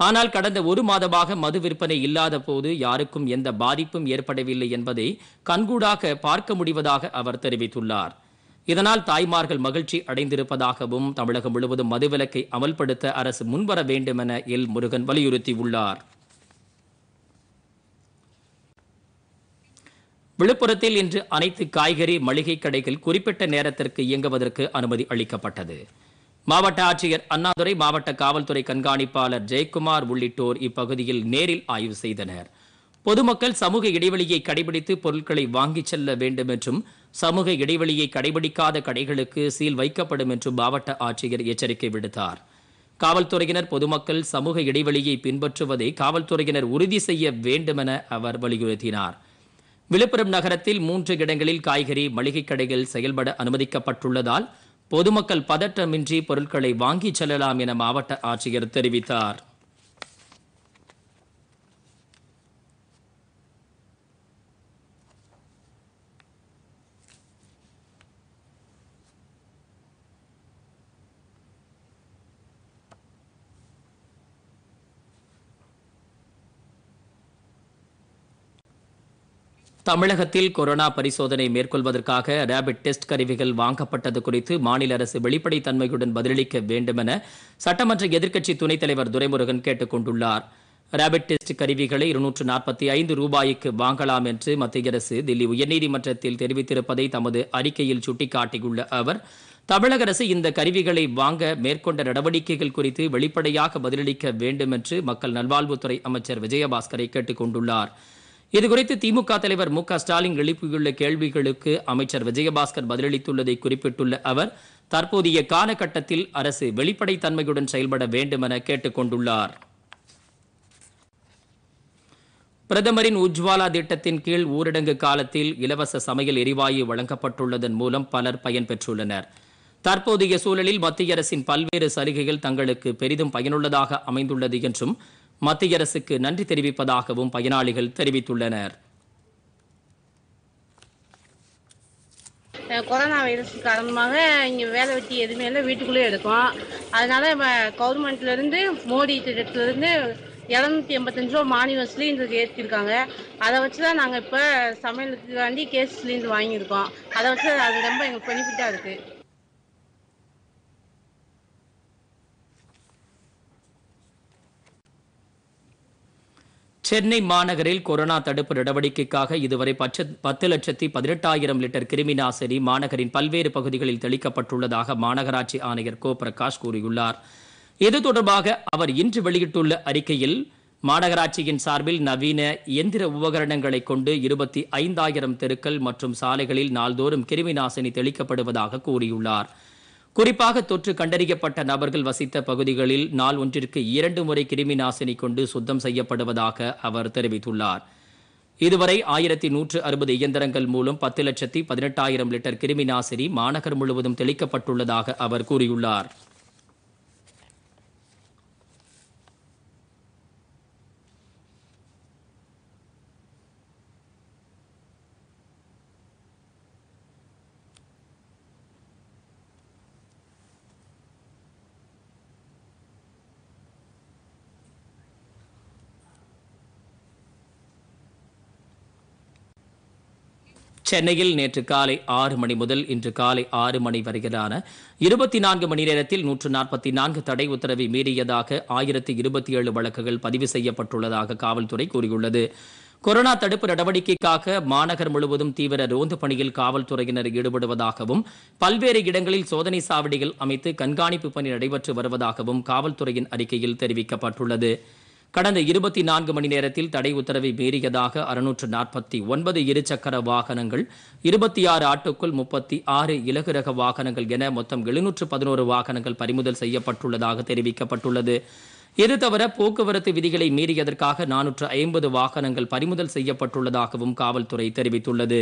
ஆனால் கடந்த ஒரு மாதமாக மது விற்பனை இல்லாத போது யாருக்கும் எந்த பாதிப்பும் ஏற்படவில்லை என்பதை கண்கூடாக பார்க்க முடிவதாக அவர் தெரிவித்துள்ளார் இதனால் தாய்மார்கள் மகிழ்ச்சி அடைந்திருப்பதாகவும் தமிழகம் முழுவதும் மதுவிலக்கை அமல்படுத்த அரசு முன்வர வேண்டும் என எல் முருகன் வலியுறுத்தியுள்ளாா் விழுப்புரத்தில் இன்று அனைத்து காய்கறி மளிகை கடைகள் குறிப்பிட்ட நேரத்திற்கு இயங்குவதற்கு அனுமதி அளிக்கப்பட்டது மாவட்ட ஆட்சியர் அண்ணாதுரை மாவட்ட காவல்துறை கண்காணிப்பாளர் ஜெயக்குமார் உள்ளிட்டோர் இப்பகுதியில் நேரில் ஆய்வு செய்தனர் பொதுமக்கள் சமூக இடைவெளியை கடைபிடித்து பொருட்களை வாங்கிச் செல்ல வேண்டும் என்றும் சமூக இடைவெளியை கடைபிடிக்காத கடைகளுக்கு சீல் வைக்கப்படும் என்றும் மாவட்ட ஆட்சியர் எச்சரிக்கை விடுத்தார் காவல்துறையினர் பொதுமக்கள் சமூக இடைவெளியை பின்பற்றுவதை காவல்துறையினர் உறுதி செய்ய வேண்டுமென அவர் வலியுறுத்தினார் விழுப்புரம் நகரத்தில் மூன்று இடங்களில் காய்கறி மளிகைக் கடைகள் செயல்பட அனுமதிக்கப்பட்டுள்ளதால் பொதுமக்கள் பதற்றமின்றி பொருட்களை வாங்கிச் செல்லலாம் என மாவட்ட ஆட்சியர் தெரிவித்தார் தமிழகத்தில் கொரோனா பரிசோதனை மேற்கொள்வதற்காக ரேபிட் டெஸ்ட் கருவிகள் வாங்கப்பட்டது குறித்து மாநில அரசு வெளிப்படைத்தன்மையுடன் பதிலளிக்க வேண்டுமென சட்டமன்ற எதிர்க்கட்சி துணைத் தலைவர் துரைமுருகன் கேட்டுக் கொண்டுள்ளார் ரேபிட் டெஸ்ட் கருவிகளை இருநூற்று நாற்பத்தி ஐந்து ரூபாய்க்கு வாங்கலாம் என்று மத்திய அரசு தில்லி உயர்நீதிமன்றத்தில் தெரிவித்திருப்பதை தமது அறிக்கையில் சுட்டிக்காட்டியுள்ள அவர் தமிழக அரசு இந்த கருவிகளை வாங்க மேற்கொண்ட நடவடிக்கைகள் குறித்து வெளிப்படையாக பதிலளிக்க வேண்டும் என்று மக்கள் நல்வாழ்வுத்துறை அமைச்சர் விஜயபாஸ்கரை கேட்டுக் கொண்டுள்ளாா் இதுகுறித்து திமுக தலைவர் மு ஸ்டாலின் எழுப்பியுள்ள கேள்விகளுக்கு அமைச்சர் விஜயபாஸ்கர் பதிலளித்துள்ளதை குறிப்பிட்டுள்ள அவர் தற்போதைய காலகட்டத்தில் அரசு வெளிப்படைத்தன்மையுடன் செயல்பட என கேட்டுக் கொண்டுள்ளார் பிரதமரின் உஜ்வாலா திட்டத்தின் கீழ் ஊரடங்கு காலத்தில் இலவச சமையல் எரிவாயு வழங்கப்பட்டுள்ளதன் மூலம் பலர் பயன்பெற்றுள்ளனர் தற்போதைய சூழலில் மத்திய அரசின் பல்வேறு சலுகைகள் தங்களுக்கு பெரிதும் பயனுள்ளதாக அமைந்துள்ளது என்றும் மத்திய அரசுக்கு நன்றி தெரிவிப்பதாகவும் பயனாளிகள் தெரிவித்துள்ளனர் கொரோனா வைரஸ் காரணமாக இங்கே வேலை வெட்டி எதுவுமே இல்லை வீட்டுக்குள்ளேயே எடுக்கும் அதனால கவர்மெண்ட்லேருந்து மோடி திட்டத்திலேருந்து இரநூத்தி எண்பத்தஞ்சு ரூபா மானியம் சிலிண்டருக்கு ஏற்றிருக்காங்க அதை வச்சு தான் நாங்கள் இப்போ சமையலுக்கு வேண்டி கேஸ் சிலிண்டர் வாங்கியிருக்கோம் அதை வச்சு அது ரொம்ப எங்களுக்கு பெனிஃபிட்டாக இருக்குது சென்னை மாநகரில் கொரோனா தடுப்பு நடவடிக்கைக்காக இதுவரை பத்து லட்சத்தி பதினெட்டாயிரம் லிட்டர் கிருமி நாசினி மாநகரின் பல்வேறு பகுதிகளில் தெளிக்கப்பட்டுள்ளதாக மாநகராட்சி ஆணையர் கோ பிரகாஷ் கூறியுள்ளார் இது தொடர்பாக அவர் இன்று வெளியிட்டுள்ள அறிக்கையில் மாநகராட்சியின் சார்பில் நவீன எந்திர உபகரணங்களை கொண்டு இருபத்தி ஐந்தாயிரம் தெருக்கள் மற்றும் சாலைகளில் நாள்தோறும் கிருமி நாசினி தெளிக்கப்படுவதாக கூறியுள்ளாா் குறிப்பாக தொற்று கண்டறியப்பட்ட நபர்கள் வசித்த பகுதிகளில் நாள் ஒன்றிற்கு இரண்டு முறை கிருமி நாசினி கொண்டு சுத்தம் செய்யப்படுவதாக அவர் தெரிவித்துள்ளார் இதுவரை ஆயிரத்தி நூற்று அறுபது இயந்திரங்கள் மூலம் பத்து லட்சத்தி பதினெட்டாயிரம் லிட்டர் கிருமி நாசினி மாநகர் முழுவதும் தெளிக்கப்பட்டுள்ளதாக அவர் கூறியுள்ளார் சென்னையில் நேற்று காலை ஆறு மணி முதல் இன்று காலை ஆறு மணி வரையிலான இருபத்தி நான்கு மணி நேரத்தில் நூற்று நாற்பத்தி நான்கு தடை உத்தரவை மீறியதாக ஆயிரத்தி இருபத்தி ஏழு வழக்குகள் பதிவு செய்யப்பட்டுள்ளதாக காவல்துறை கூறியுள்ளது கொரோனா தடுப்பு நடவடிக்கைக்காக மாநகர் முழுவதும் தீவிர ரோந்து பணியில் காவல்துறையினர் ஈடுபடுவதாகவும் பல்வேறு இடங்களில் சோதனை சாவடிகள் அமைத்து கண்காணிப்பு பணி நடைபெற்று வருவதாகவும் காவல்துறையின் அறிக்கையில் தெரிவிக்கப்பட்டுள்ளது கடந்த இருபத்தி நான்கு மணி நேரத்தில் தடை உத்தரவை மீறியதாக அறுநூற்று நாற்பத்தி ஒன்பது இருசக்கர வாகனங்கள் இருபத்தி ஆறு ஆட்டுக்குள் முப்பத்தி ஆறு இலகு ரக வாகனங்கள் என மொத்தம் எழுநூற்று பதினோரு வாகனங்கள் பறிமுதல் செய்யப்பட்டுள்ளதாக தெரிவிக்கப்பட்டுள்ளது இது தவிர போக்குவரத்து விதிகளை மீறியதற்காக நானூற்று ஐம்பது வாகனங்கள் பறிமுதல் செய்யப்பட்டுள்ளதாகவும் காவல்துறை தெரிவித்துள்ளது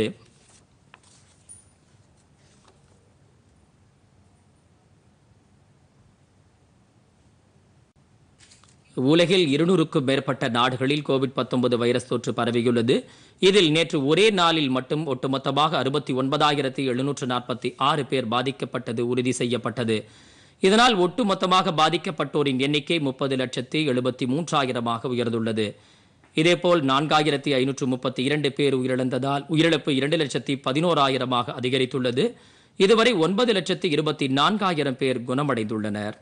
உலகில் இருநூறுக்கும் மேற்பட்ட நாடுகளில் கோவிட் வைரஸ் தொற்று பரவியுள்ளது இதில் நேற்று ஒரே நாளில் மட்டும் ஒட்டுமொத்தமாக அறுபத்தி ஒன்பதாயிரத்தி எழுநூற்று நாற்பத்தி ஆறு பேர் பாதிக்கப்பட்டது உறுதி செய்யப்பட்டது இதனால் ஒட்டுமொத்தமாக பாதிக்கப்பட்டோரின் எண்ணிக்கை முப்பது லட்சத்தி எழுபத்தி மூன்றாயிரமாக உயர்ந்துள்ளது இதேபோல் நான்காயிரத்தி ஐநூற்று முப்பத்தி இரண்டு பேர் உயிரிழந்ததால் உயிரிழப்பு இரண்டு லட்சத்தி பதினோராயிரமாக அதிகரித்துள்ளது இதுவரை ஒன்பது லட்சத்தி இருபத்தி நான்காயிரம் பேர் குணமடைந்துள்ளனர்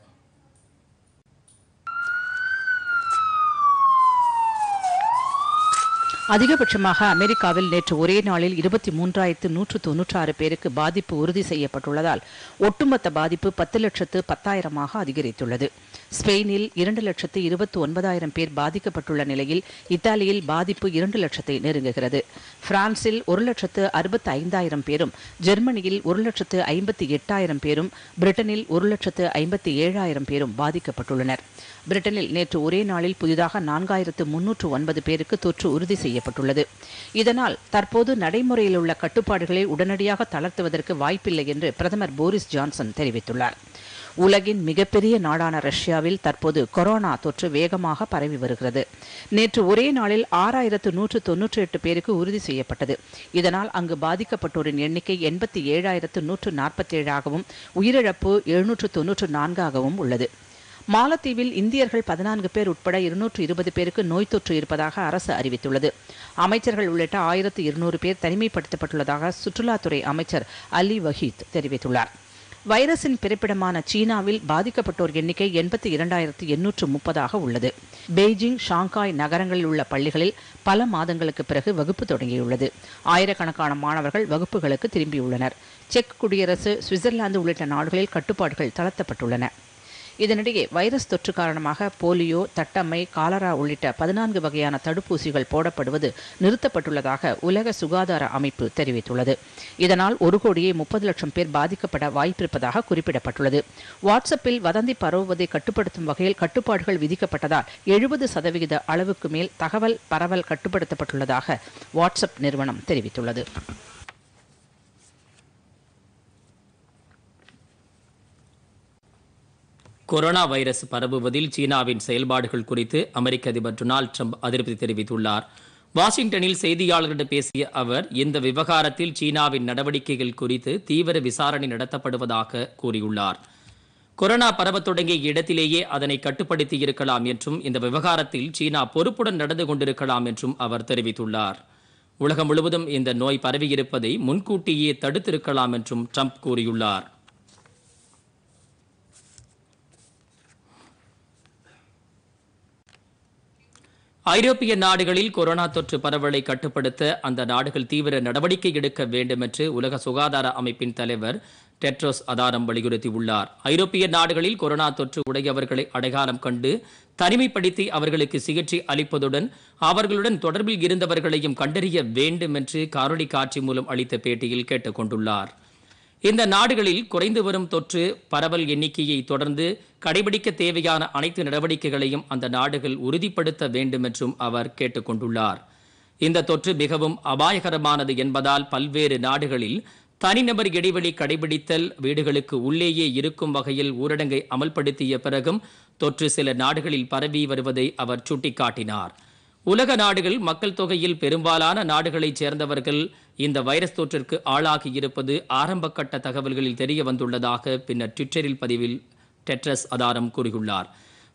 அதிகபட்சமாக அமெரிக்காவில் நேற்று ஒரே நாளில் இருபத்தி மூன்றாயிரத்து நூற்று தொன்னூற்றாறு பேருக்கு பாதிப்பு உறுதி செய்யப்பட்டுள்ளதால் ஒட்டுமொத்த பாதிப்பு பத்து லட்சத்து பத்தாயிரமாக அதிகரித்துள்ளது ஸ்பெயினில் இரண்டு லட்சத்து இருபத்தி ஒன்பதாயிரம் பேர் பாதிக்கப்பட்டுள்ள நிலையில் இத்தாலியில் பாதிப்பு இரண்டு லட்சத்தை நெருங்குகிறது பிரான்சில் ஒரு லட்சத்து அறுபத்தி ஐந்தாயிரம் பேரும் ஜெர்மனியில் ஒரு லட்சத்து ஐம்பத்தி எட்டாயிரம் பேரும் பிரிட்டனில் ஒரு லட்சத்து ஐம்பத்தி ஏழாயிரம் பேரும் பாதிக்கப்பட்டுள்ளனர் பிரிட்டனில் நேற்று ஒரே நாளில் புதிதாக நான்காயிரத்து முன்னூற்று ஒன்பது பேருக்கு தொற்று உறுதி செய்யப்பட்டுள்ளது இதனால் தற்போது நடைமுறையில் உள்ள கட்டுப்பாடுகளை உடனடியாக தளர்த்துவதற்கு வாய்ப்பில்லை என்று பிரதமர் போரிஸ் ஜான்சன் தெரிவித்துள்ளார் உலகின் மிகப்பெரிய நாடான ரஷ்யாவில் தற்போது கொரோனா தொற்று வேகமாக பரவி வருகிறது நேற்று ஒரே நாளில் ஆறாயிரத்து நூற்று தொன்னூற்றி எட்டு பேருக்கு உறுதி செய்யப்பட்டது இதனால் அங்கு பாதிக்கப்பட்டோரின் எண்ணிக்கை எண்பத்தி ஏழாயிரத்து நூற்று நாற்பத்தி ஏழாகவும் உயிரிழப்பு எழுநூற்று தொன்னூற்று நான்காகவும் உள்ளது மாலத்தீவில் இந்தியர்கள் பதினான்கு பேர் உட்பட இருநூற்று இருபது பேருக்கு நோய் தொற்று இருப்பதாக அரசு அறிவித்துள்ளது அமைச்சர்கள் உள்ளிட்ட ஆயிரத்து இருநூறு பேர் தனிமைப்படுத்தப்பட்டுள்ளதாக சுற்றுலாத்துறை அமைச்சர் அலி வஹீத் தெரிவித்துள்ளார் வைரஸின் பிறப்பிடமான சீனாவில் பாதிக்கப்பட்டோர் எண்ணிக்கை எண்பத்தி இரண்டாயிரத்தி எண்ணூற்று முப்பதாக உள்ளது பெய்ஜிங் ஷாங்காய் நகரங்களில் உள்ள பள்ளிகளில் பல மாதங்களுக்கு பிறகு வகுப்பு தொடங்கியுள்ளது ஆயிரக்கணக்கான மாணவர்கள் வகுப்புகளுக்கு திரும்பியுள்ளனர் செக் குடியரசு சுவிட்சர்லாந்து உள்ளிட்ட நாடுகளில் கட்டுப்பாடுகள் தளர்த்தப்பட்டுள்ளன இதனிடையே வைரஸ் தொற்று காரணமாக போலியோ தட்டம்மை காலரா உள்ளிட்ட பதினான்கு வகையான தடுப்பூசிகள் போடப்படுவது நிறுத்தப்பட்டுள்ளதாக உலக சுகாதார அமைப்பு தெரிவித்துள்ளது இதனால் ஒரு கோடியே முப்பது லட்சம் பேர் பாதிக்கப்பட வாய்ப்பிருப்பதாக குறிப்பிடப்பட்டுள்ளது வாட்ஸ்அப்பில் வதந்தி பரவுவதை கட்டுப்படுத்தும் வகையில் கட்டுப்பாடுகள் விதிக்கப்பட்டதால் எழுபது சதவிகித அளவுக்கு மேல் தகவல் பரவல் கட்டுப்படுத்தப்பட்டுள்ளதாக வாட்ஸ்அப் நிறுவனம் தெரிவித்துள்ளது கொரோனா வைரஸ் பரவுவதில் சீனாவின் செயல்பாடுகள் குறித்து அமெரிக்க அதிபர் டொனால்டு ட்ரம்ப் அதிருப்தி தெரிவித்துள்ளார் வாஷிங்டனில் செய்தியாளர்களிடம் பேசிய அவர் இந்த விவகாரத்தில் சீனாவின் நடவடிக்கைகள் குறித்து தீவிர விசாரணை நடத்தப்படுவதாக கூறியுள்ளார் கொரோனா பரவத் தொடங்கிய இடத்திலேயே அதனை கட்டுப்படுத்தி இருக்கலாம் என்றும் இந்த விவகாரத்தில் சீனா பொறுப்புடன் நடந்து கொண்டிருக்கலாம் என்றும் அவர் தெரிவித்துள்ளார் உலகம் முழுவதும் இந்த நோய் பரவியிருப்பதை முன்கூட்டியே தடுத்திருக்கலாம் என்றும் ட்ரம்ப் கூறியுள்ளார் ஐரோப்பிய நாடுகளில் கொரோனா தொற்று பரவலை கட்டுப்படுத்த அந்த நாடுகள் தீவிர நடவடிக்கை எடுக்க வேண்டும் என்று உலக சுகாதார அமைப்பின் தலைவர் டெட்ரோஸ் அதாரம் வலியுறுத்தியுள்ளார் ஐரோப்பிய நாடுகளில் கொரோனா தொற்று உடையவர்களை அடையாளம் கண்டு தனிமைப்படுத்தி அவர்களுக்கு சிகிச்சை அளிப்பதுடன் அவர்களுடன் தொடர்பில் இருந்தவர்களையும் கண்டறிய வேண்டும் என்று காரொலி காட்சி மூலம் அளித்த பேட்டியில் கேட்டுக் கொண்டுள்ளார் இந்த நாடுகளில் குறைந்து வரும் தொற்று பரவல் எண்ணிக்கையை தொடர்ந்து கடைபிடிக்க தேவையான அனைத்து நடவடிக்கைகளையும் அந்த நாடுகள் உறுதிப்படுத்த வேண்டும் என்றும் அவர் கொண்டுள்ளார் இந்த தொற்று மிகவும் அபாயகரமானது என்பதால் பல்வேறு நாடுகளில் தனிநபர் இடைவெளி கடைபிடித்தல் வீடுகளுக்கு உள்ளேயே இருக்கும் வகையில் ஊரடங்கை அமல்படுத்திய பிறகும் தொற்று சில நாடுகளில் பரவி வருவதை அவர் சுட்டிக்காட்டினார் உலக நாடுகள் மக்கள் தொகையில் பெரும்பாலான நாடுகளைச் சேர்ந்தவர்கள் இந்த வைரஸ் தொற்றிற்கு ஆளாகி இருப்பது ஆரம்ப கட்ட தகவல்களில் தெரிய வந்துள்ளதாக பின்னர் ட்விட்டரில் பதிவில் டெட்ரஸ் அதாரம் கூறியுள்ளார்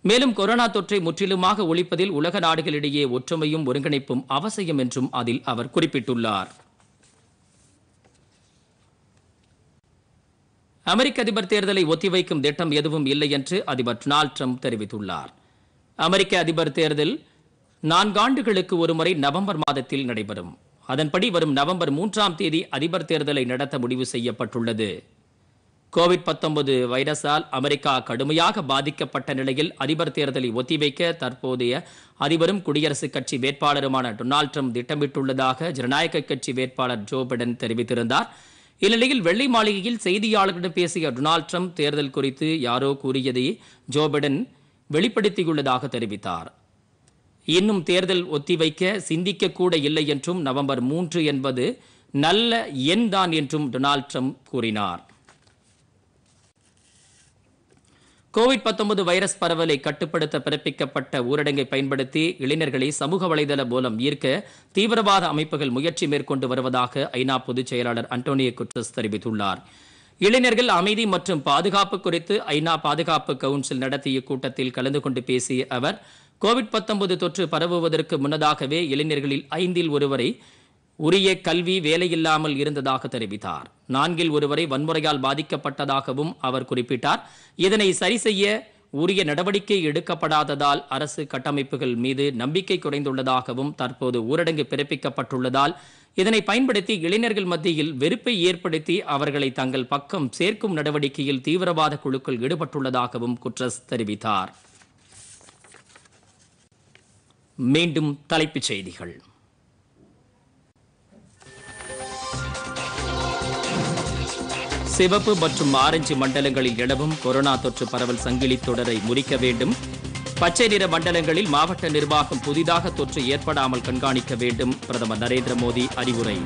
மேலும் கொரோனா தொற்றை முற்றிலுமாக ஒழிப்பதில் உலக நாடுகளிடையே ஒற்றுமையும் ஒருங்கிணைப்பும் அவசியம் என்றும் அதில் அவர் குறிப்பிட்டுள்ளார் அமெரிக்க அதிபர் தேர்தலை ஒத்திவைக்கும் திட்டம் எதுவும் இல்லை என்று அதிபர் டொனால்ட் ட்ரம்ப் தெரிவித்துள்ளார் அமெரிக்க அதிபர் தேர்தல் நான்காண்டுகளுக்கு ஒருமுறை நவம்பர் மாதத்தில் நடைபெறும் அதன்படி வரும் நவம்பர் மூன்றாம் தேதி அதிபர் தேர்தலை நடத்த முடிவு செய்யப்பட்டுள்ளது கோவிட் பத்தொன்பது வைரஸால் அமெரிக்கா கடுமையாக பாதிக்கப்பட்ட நிலையில் அதிபர் தேர்தலை ஒத்திவைக்க தற்போதைய அதிபரும் குடியரசுக் கட்சி வேட்பாளருமான டொனால்டு ட்ரம்ப் திட்டமிட்டுள்ளதாக ஜனநாயக கட்சி வேட்பாளர் ஜோ பிடன் தெரிவித்திருந்தார் இந்நிலையில் வெள்ளை மாளிகையில் செய்தியாளர்களிடம் பேசிய டொனால்டு ட்ரம்ப் தேர்தல் குறித்து யாரோ கூறியதை ஜோ பிடன் வெளிப்படுத்தியுள்ளதாக தெரிவித்தார் இன்னும் தேர்தல் ஒத்திவைக்க சிந்திக்கக்கூட இல்லை என்றும் நவம்பர் மூன்று என்பது நல்ல எண் தான் என்றும் டொனால்ட் ட்ரம்ப் கூறினார் கோவிட் பத்தொன்பது வைரஸ் பரவலை கட்டுப்படுத்த பிறப்பிக்கப்பட்ட ஊரடங்கை பயன்படுத்தி இளைஞர்களை சமூக வலைதள மூலம் ஈர்க்க தீவிரவாத அமைப்புகள் முயற்சி மேற்கொண்டு வருவதாக ஐநா பொதுச் செயலாளர் அண்டோனியோ குட்ரஸ் தெரிவித்துள்ளார் இளைஞர்கள் அமைதி மற்றும் பாதுகாப்பு குறித்து ஐநா பாதுகாப்பு கவுன்சில் நடத்திய கூட்டத்தில் கலந்து கொண்டு பேசிய அவர் கோவிட் தொற்று பரவுவதற்கு முன்னதாகவே இளைஞர்களில் ஐந்தில் ஒருவரை உரிய கல்வி வேலையில்லாமல் இருந்ததாக தெரிவித்தார் நான்கில் ஒருவரை வன்முறையால் பாதிக்கப்பட்டதாகவும் அவர் குறிப்பிட்டார் இதனை சரி செய்ய உரிய நடவடிக்கை எடுக்கப்படாததால் அரசு கட்டமைப்புகள் மீது நம்பிக்கை குறைந்துள்ளதாகவும் தற்போது ஊரடங்கு பிறப்பிக்கப்பட்டுள்ளதால் இதனை பயன்படுத்தி இளைஞர்கள் மத்தியில் வெறுப்பை ஏற்படுத்தி அவர்களை தங்கள் பக்கம் சேர்க்கும் நடவடிக்கையில் தீவிரவாத குழுக்கள் ஈடுபட்டுள்ளதாகவும் குட்ரஸ் தெரிவித்தார் மீண்டும் தலைப்புச் செய்திகள் சிவப்பு மற்றும் ஆரஞ்சு மண்டலங்களில் நிலவும் கொரோனா தொற்று பரவல் சங்கிலி தொடரை முறிக்க வேண்டும் பச்சை நிற மண்டலங்களில் மாவட்ட நிர்வாகம் புதிதாக தொற்று ஏற்படாமல் கண்காணிக்க வேண்டும் பிரதமர் நரேந்திர மோடி அறிவுரை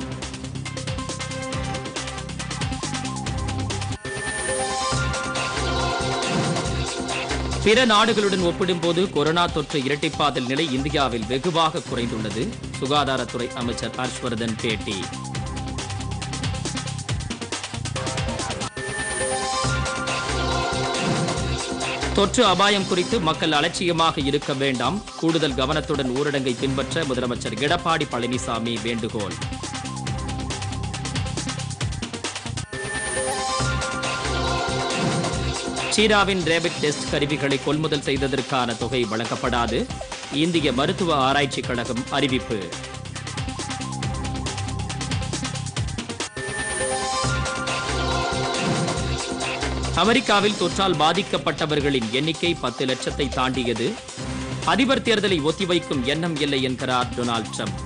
பிற நாடுகளுடன் ஒப்பிடும்போது கொரோனா தொற்று இரட்டிப்பாதல் நிலை இந்தியாவில் வெகுவாக குறைந்துள்ளது சுகாதாரத்துறை அமைச்சர் ஹர்ஷ்வர்தன் பேட்டி தொற்று அபாயம் குறித்து மக்கள் அலட்சியமாக இருக்க வேண்டாம் கூடுதல் கவனத்துடன் ஊரடங்கை பின்பற்ற முதலமைச்சர் எடப்பாடி பழனிசாமி வேண்டுகோள் சீனாவின் ரேபிட் டெஸ்ட் கருவிகளை கொள்முதல் செய்ததற்கான தொகை வழங்கப்படாது இந்திய மருத்துவ ஆராய்ச்சிக் கழகம் அறிவிப்பு அமெரிக்காவில் தொற்றால் பாதிக்கப்பட்டவர்களின் எண்ணிக்கை பத்து லட்சத்தை தாண்டியது அதிபர் தேர்தலை ஒத்திவைக்கும் எண்ணம் இல்லை என்கிறார் டொனால்டு டிரம்ப்